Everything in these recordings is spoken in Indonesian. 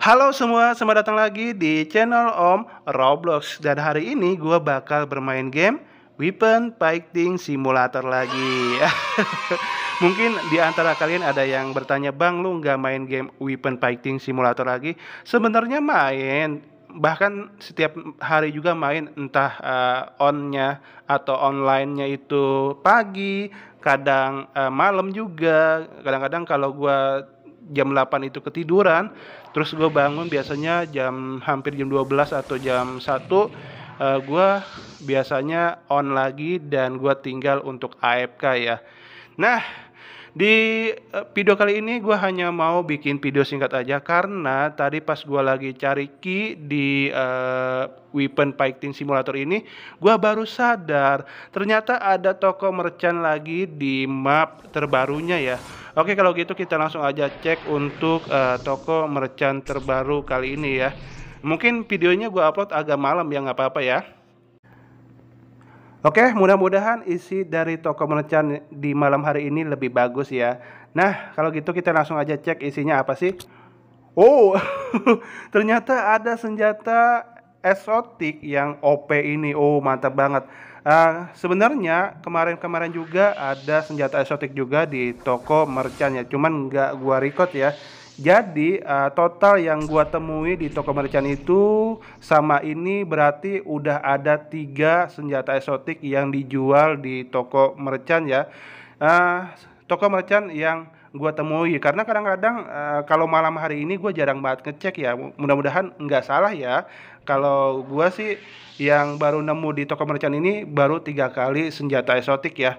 Halo semua, selamat datang lagi di channel Om Roblox Dan hari ini gue bakal bermain game Weapon Fighting Simulator lagi Mungkin di antara kalian ada yang bertanya Bang, lu nggak main game Weapon Fighting Simulator lagi? Sebenarnya main, bahkan setiap hari juga main entah uh, on-nya atau online-nya itu pagi kadang uh, malam juga kadang-kadang kalau gue jam 8 itu ketiduran terus gue bangun biasanya jam hampir jam 12 atau jam 1 uh, gue biasanya on lagi dan gue tinggal untuk AFK ya nah di eh, video kali ini gue hanya mau bikin video singkat aja karena tadi pas gue lagi cari key di uh, Weapon Fighting Simulator ini gue baru sadar ternyata ada toko merchant lagi di map terbarunya ya. Oke kalau gitu kita langsung aja cek untuk uh, toko merchant terbaru kali ini ya. Mungkin videonya gue upload agak malam ya nggak apa-apa ya. Oke, mudah-mudahan isi dari toko merchant di malam hari ini lebih bagus ya. Nah, kalau gitu kita langsung aja cek isinya apa sih. Oh, ternyata ada senjata esotik yang OP ini. Oh, mantap banget. Uh, sebenarnya kemarin-kemarin juga ada senjata esotik juga di toko merchant ya. Cuman nggak gua record ya jadi uh, total yang gua temui di toko merchant itu sama ini berarti udah ada tiga senjata eksotik yang dijual di toko merchant ya. Uh, toko merchant yang gue temui karena kadang-kadang uh, kalau malam hari ini gue jarang banget ngecek ya mudah-mudahan nggak salah ya kalau gue sih yang baru nemu di toko merchant ini baru tiga kali senjata esotik ya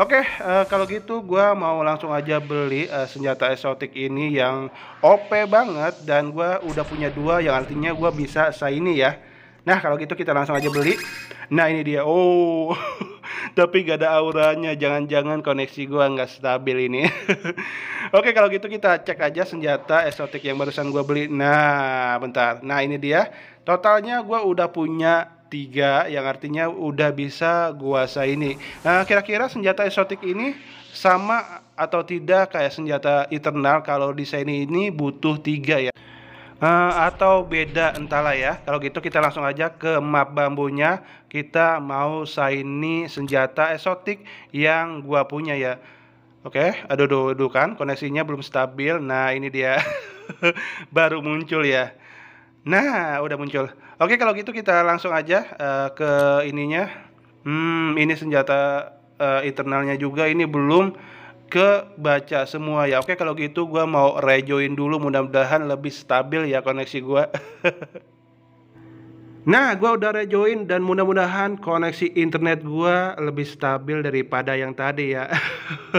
oke uh, kalau gitu gue mau langsung aja beli uh, senjata esotik ini yang op banget dan gue udah punya dua yang artinya gue bisa saya ini ya nah kalau gitu kita langsung aja beli nah ini dia oh tapi gak ada auranya jangan-jangan koneksi gua nggak stabil ini oke kalau gitu kita cek aja senjata esotik yang barusan gua beli nah bentar nah ini dia totalnya gua udah punya tiga yang artinya udah bisa gua ini nah kira-kira senjata esotik ini sama atau tidak kayak senjata eternal kalau desain ini butuh tiga ya uh, atau beda entahlah ya. Kalau gitu kita langsung aja ke map bambunya. Kita mau saini senjata esotik yang gua punya ya. Oke, okay. aduh, aduh, aduh kan koneksinya belum stabil. Nah, ini dia baru muncul ya. Nah, udah muncul. Oke, okay, kalau gitu kita langsung aja uh, ke ininya. Hmm, ini senjata uh, internalnya juga ini belum kebaca semua ya. Oke kalau gitu gue mau rejoin dulu mudah-mudahan lebih stabil ya koneksi gue. Nah, gue udah rejoin dan mudah-mudahan koneksi internet gue lebih stabil daripada yang tadi ya.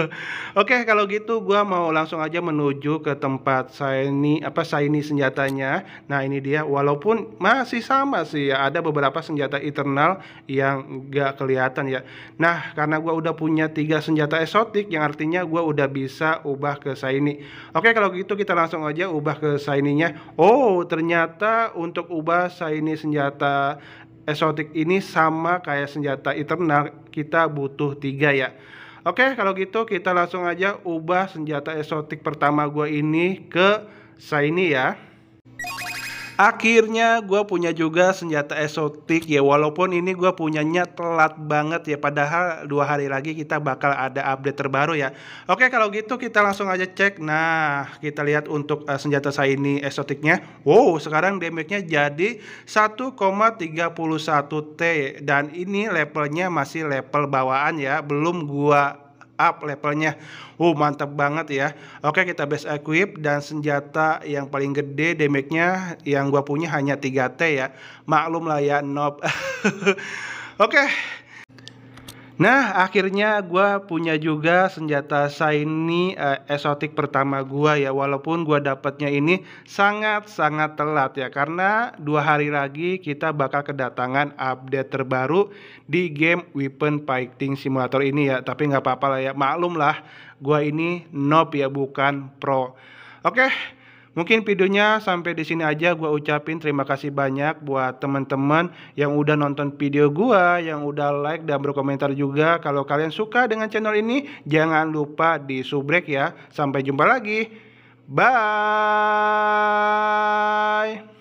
Oke, kalau gitu gue mau langsung aja menuju ke tempat saya ini apa saya ini senjatanya. Nah, ini dia. Walaupun masih sama sih ya, ada beberapa senjata internal yang gak kelihatan ya. Nah, karena gue udah punya tiga senjata eksotik, yang artinya gue udah bisa ubah ke saya ini. Oke, kalau gitu kita langsung aja ubah ke saya ininya. Oh, ternyata untuk ubah saya ini senjata senjata esotik ini sama kayak senjata eternal kita butuh tiga ya oke kalau gitu kita langsung aja ubah senjata esotik pertama gue ini ke Saini ya Akhirnya gue punya juga senjata esotik ya walaupun ini gue punyanya telat banget ya padahal dua hari lagi kita bakal ada update terbaru ya. Oke kalau gitu kita langsung aja cek. Nah kita lihat untuk uh, senjata saya ini esotiknya Wow sekarang damage-nya jadi 1,31 T dan ini levelnya masih level bawaan ya belum gue up levelnya. Uh mantap banget ya. Oke kita base equip dan senjata yang paling gede damage-nya yang gua punya hanya 3T ya. Maklum lah ya nob. Oke. Okay. Nah, akhirnya gue punya juga senjata shiny uh, eh, esotik pertama gue ya. Walaupun gue dapetnya ini sangat-sangat telat ya, karena dua hari lagi kita bakal kedatangan update terbaru di game Weapon Fighting Simulator ini ya. Tapi nggak apa-apa lah ya, maklum lah, gue ini noob ya, bukan pro. Oke. Okay. Mungkin videonya sampai di sini aja gue ucapin terima kasih banyak buat teman-teman yang udah nonton video gue, yang udah like dan berkomentar juga. Kalau kalian suka dengan channel ini, jangan lupa di subrek ya. Sampai jumpa lagi. Bye.